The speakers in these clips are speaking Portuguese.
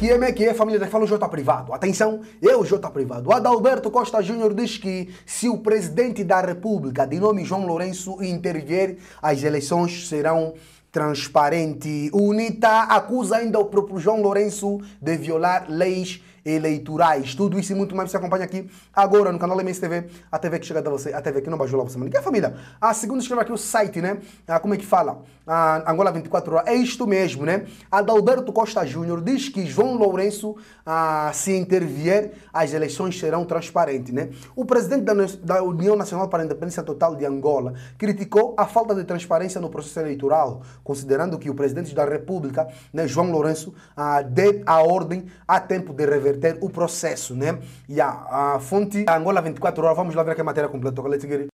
que é, como é que é, família da Fala o Jota Privado. Atenção, eu, é Jota Privado. Adalberto Costa Júnior diz que se o presidente da República, de nome João Lourenço, intervir, as eleições serão transparentes. UNITA acusa ainda o próprio João Lourenço de violar leis eleitorais. Tudo isso e muito mais você acompanha aqui agora no canal MSTV, a TV que chega até você, a TV que não bajou lá você, semana. Que a família? A segunda escreva aqui o site, né? Ah, como é que fala? Ah, Angola 24 horas. É isto mesmo, né? Adalberto Costa Júnior diz que João Lourenço, ah, se intervier, as eleições serão transparentes, né? O presidente da, da União Nacional para a Independência Total de Angola criticou a falta de transparência no processo eleitoral, considerando que o presidente da República, né, João Lourenço, ah, dê a ordem a tempo de rever reverter o processo, né? E a, a fonte a Angola 24 horas, vamos lá ver a matéria completa.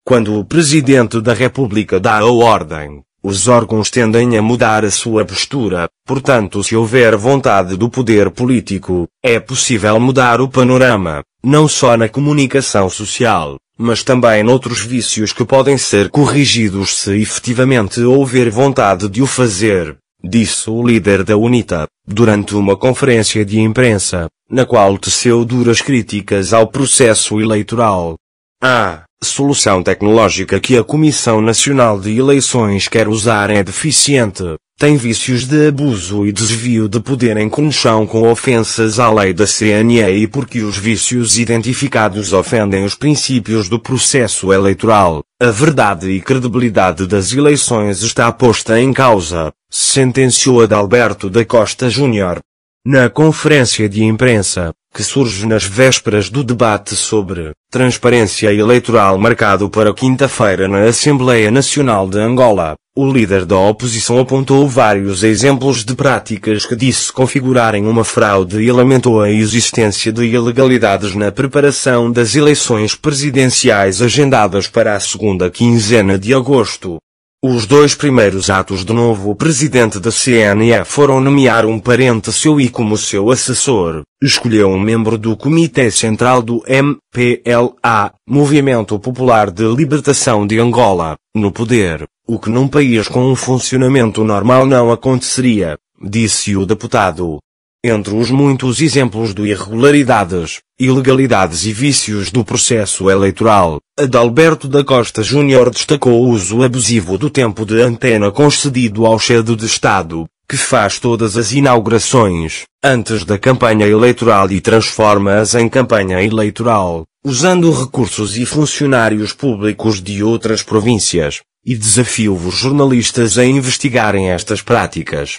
Quando o presidente da República dá a ordem, os órgãos tendem a mudar a sua postura, portanto, se houver vontade do poder político, é possível mudar o panorama, não só na comunicação social, mas também noutros vícios que podem ser corrigidos se efetivamente houver vontade de o fazer disse o líder da UNITA, durante uma conferência de imprensa, na qual teceu duras críticas ao processo eleitoral. A solução tecnológica que a Comissão Nacional de Eleições quer usar é deficiente, tem vícios de abuso e desvio de poder em conexão com ofensas à lei da CNE e porque os vícios identificados ofendem os princípios do processo eleitoral. A verdade e credibilidade das eleições está posta em causa sentenciou Adalberto da Costa Júnior. Na conferência de imprensa, que surge nas vésperas do debate sobre transparência eleitoral marcado para quinta-feira na Assembleia Nacional de Angola, o líder da oposição apontou vários exemplos de práticas que disse configurarem uma fraude e lamentou a existência de ilegalidades na preparação das eleições presidenciais agendadas para a segunda quinzena de agosto. Os dois primeiros atos do novo presidente da CNE foram nomear um parente seu e como seu assessor, escolheu um membro do Comitê Central do MPLA, Movimento Popular de Libertação de Angola, no poder, o que num país com um funcionamento normal não aconteceria, disse o deputado. Entre os muitos exemplos de irregularidades, ilegalidades e vícios do processo eleitoral, Adalberto da Costa Júnior destacou o uso abusivo do tempo de antena concedido ao chefe de Estado, que faz todas as inaugurações, antes da campanha eleitoral e transforma-as em campanha eleitoral, usando recursos e funcionários públicos de outras províncias, e desafio os jornalistas a investigarem estas práticas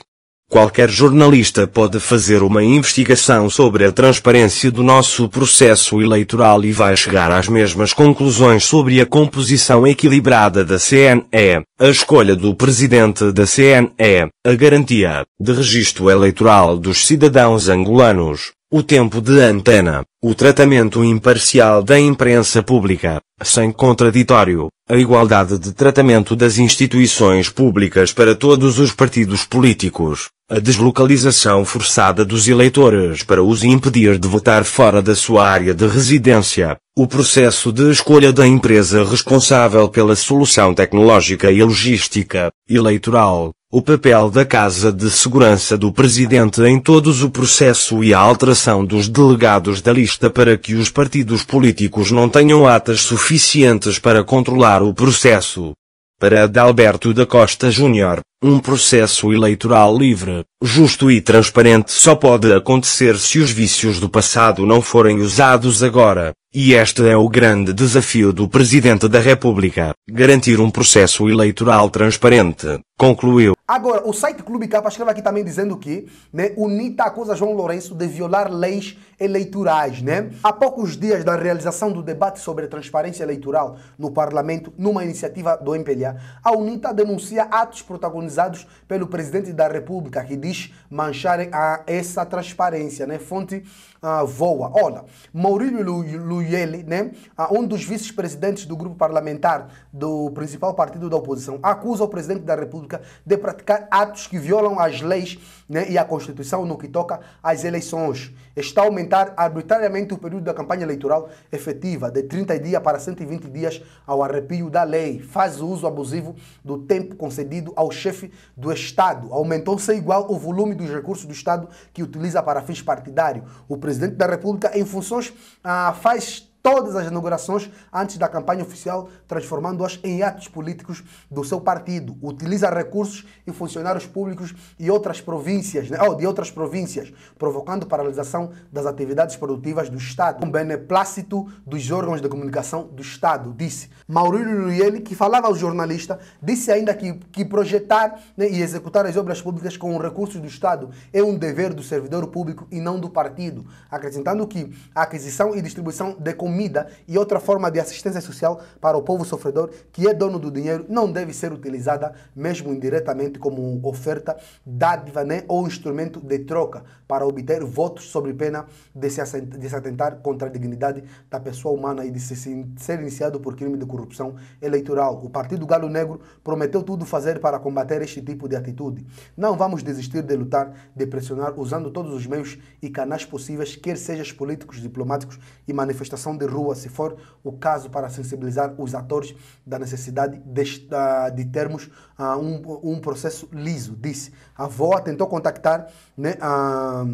Qualquer jornalista pode fazer uma investigação sobre a transparência do nosso processo eleitoral e vai chegar às mesmas conclusões sobre a composição equilibrada da CNE, a escolha do presidente da CNE, a garantia de registro eleitoral dos cidadãos angolanos, o tempo de antena, o tratamento imparcial da imprensa pública, sem contraditório, a igualdade de tratamento das instituições públicas para todos os partidos políticos, a deslocalização forçada dos eleitores para os impedir de votar fora da sua área de residência, o processo de escolha da empresa responsável pela solução tecnológica e logística eleitoral, o papel da Casa de Segurança do Presidente em todos o processo e a alteração dos delegados da lista para que os partidos políticos não tenham atas suficientes para controlar o processo. Para Adalberto da Costa Júnior, um processo eleitoral livre, justo e transparente só pode acontecer se os vícios do passado não forem usados agora, e este é o grande desafio do Presidente da República, garantir um processo eleitoral transparente concluiu. Agora, o site Clube Capa escreve aqui também dizendo que né, o NITA acusa João Lourenço de violar leis eleitorais. Né? Há poucos dias da realização do debate sobre transparência eleitoral no parlamento, numa iniciativa do MPLA, a UNITA denuncia atos protagonizados pelo presidente da República, que diz manchar a essa transparência. Né? Fonte a ah, voa. Olha, Maurílio Luyeli, né, ah, um dos vice-presidentes do grupo parlamentar do principal partido da oposição, acusa o presidente da República República de praticar atos que violam as leis né, e a Constituição no que toca às eleições. Está a aumentar arbitrariamente o período da campanha eleitoral efetiva, de 30 dias para 120 dias, ao arrepio da lei. Faz uso abusivo do tempo concedido ao chefe do Estado. Aumentou-se igual o volume dos recursos do Estado que utiliza para fins partidários. O presidente da República, em funções, ah, faz todas as inaugurações antes da campanha oficial, transformando-as em atos políticos do seu partido. Utiliza recursos e funcionários públicos e outras províncias, né? oh, de outras províncias, provocando paralisação das atividades produtivas do Estado. Um beneplácito dos órgãos de comunicação do Estado, disse. Maurílio Luiene, que falava ao jornalista, disse ainda que, que projetar né, e executar as obras públicas com recursos do Estado é um dever do servidor público e não do partido, acrescentando que a aquisição e distribuição de comida comida e outra forma de assistência social para o povo sofredor que é dono do dinheiro não deve ser utilizada, mesmo indiretamente, como oferta, dádiva né, ou instrumento de troca para obter votos sobre pena de se, de se atentar contra a dignidade da pessoa humana e de se ser iniciado por crime de corrupção eleitoral. O Partido Galo Negro prometeu tudo fazer para combater este tipo de atitude. Não vamos desistir de lutar, de pressionar, usando todos os meios e canais possíveis, quer sejam políticos, diplomáticos e manifestação de rua, se for o caso, para sensibilizar os atores da necessidade de, de termos ah, um, um, processo liso, disse. A avó tentou contactar né, a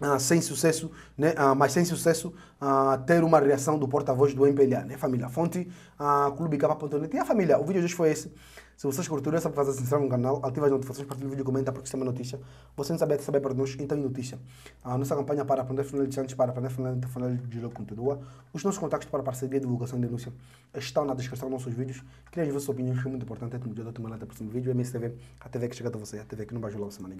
ah, sem sucesso, né, ah, mas sem sucesso ah, ter uma reação do porta-voz do MPLA, né, família? Fonte, ah, clubecapa.net. E a família, o vídeo de hoje foi esse. Se vocês curtiram essa é fazer se inscrevam no canal, ativem as notificações, partilhem o vídeo, comenta, porque isso é uma notícia. Você não sabe, é saber para nós, então é notícia. A ah, nossa campanha para aprender finalizantes, para aprender finalizantes, finalizantes de jogo continua. Os nossos contatos para parceria, divulgação e denúncia estão na descrição dos nossos vídeos. Queria as vossas opiniões, que é muito importante. É muito importante, até o próximo vídeo. MSTV, a TV que chega até você, a TV que não vai ajudar você, mano.